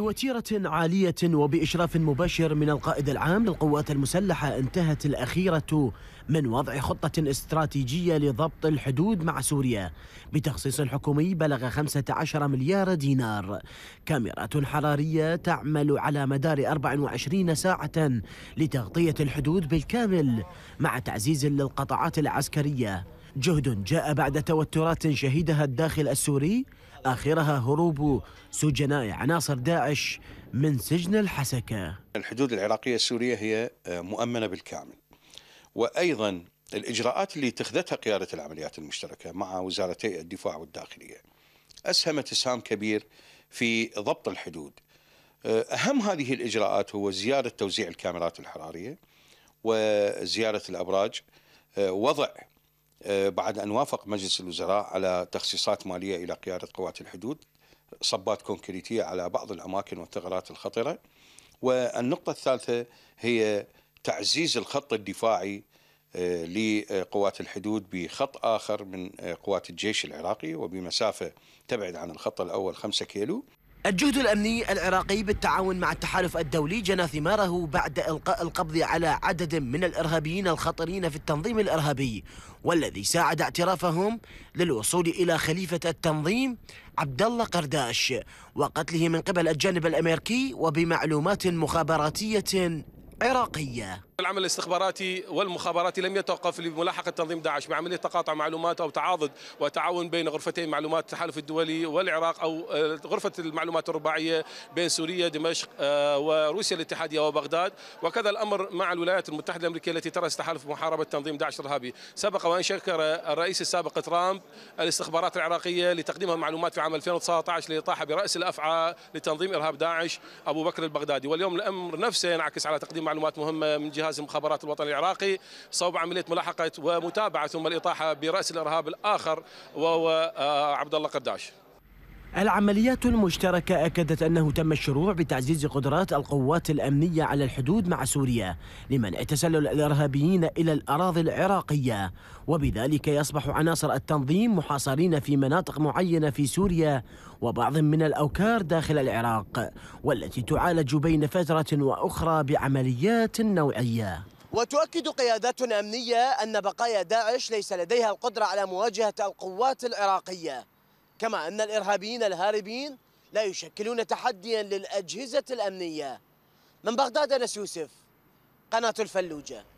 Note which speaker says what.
Speaker 1: بوتيرة عالية وبإشراف مباشر من القائد العام للقوات المسلحة انتهت الأخيرة من وضع خطة استراتيجية لضبط الحدود مع سوريا بتخصيص حكومي بلغ 15 مليار دينار كاميرات حرارية تعمل على مدار 24 ساعة لتغطية الحدود بالكامل مع تعزيز للقطاعات العسكرية جهد جاء بعد توترات شهدها الداخل السوري آخرها هروب سجناء عناصر داعش من سجن الحسكة
Speaker 2: الحدود العراقية السورية هي آه، مؤمنة بالكامل وأيضا الإجراءات اللي اتخذتها قيادة العمليات المشتركة مع وزارتي الدفاع والداخلية أسهمت إسهام كبير في ضبط الحدود آه، أهم هذه الإجراءات هو زيادة توزيع الكاميرات الحرارية وزيادة الأبراج آه، وضع آه، بعد أن وافق مجلس الوزراء على تخصيصات مالية إلى قيادة قوات الحدود صبات كونكريتية على بعض الأماكن والثغرات الخطرة والنقطة الثالثة هي تعزيز الخط الدفاعي آه، لقوات الحدود بخط آخر من آه، قوات الجيش العراقي وبمسافة تبعد عن الخط الأول 5 كيلو
Speaker 1: الجهد الأمني العراقي بالتعاون مع التحالف الدولي جنى ثماره بعد إلقاء القبض على عدد من الإرهابيين الخطرين في التنظيم الإرهابي والذي ساعد اعترافهم للوصول إلى خليفة التنظيم عبد الله قرداش وقتله من قبل الجانب الأمريكي وبمعلومات مخابراتية عراقية
Speaker 3: العمل الاستخباراتي والمخابراتي لم يتوقف لملاحقة تنظيم داعش مع عملية تقاطع معلومات أو تعاضد وتعاون بين غرفتي معلومات التحالف الدولي والعراق أو آه، غرفة المعلومات الرباعية بين سوريا دمشق آه، وروسيا الاتحادية وبغداد وكذا الأمر مع الولايات المتحدة الأمريكية التي ترأس تحالف محاربة تنظيم داعش الإرهابي سبق وأن شكر الرئيس السابق ترامب الاستخبارات العراقية لتقديمها معلومات في عام 2019 للإطاحة برأس الأفعى لتنظيم إرهاب داعش أبو بكر البغدادي واليوم الأمر نفسه ينعكس على تقديم معلومات مهمة من جهاز المخابرات الوطني العراقي صوب عملية ملاحقة ومتابعة ثم الإطاحة برأس الإرهاب الآخر وهو آه، عبد الله قداش
Speaker 1: العمليات المشتركة أكدت أنه تم الشروع بتعزيز قدرات القوات الأمنية على الحدود مع سوريا لمنع تسلل الإرهابيين إلى الأراضي العراقية وبذلك يصبح عناصر التنظيم محاصرين في مناطق معينة في سوريا وبعض من الأوكار داخل العراق والتي تعالج بين فترة وأخرى بعمليات نوعية وتؤكد قيادات أمنية أن بقايا داعش ليس لديها القدرة على مواجهة القوات العراقية كما أن الإرهابيين الهاربين لا يشكلون تحديا للأجهزة الأمنية من بغداد أنس يوسف قناة الفلوجة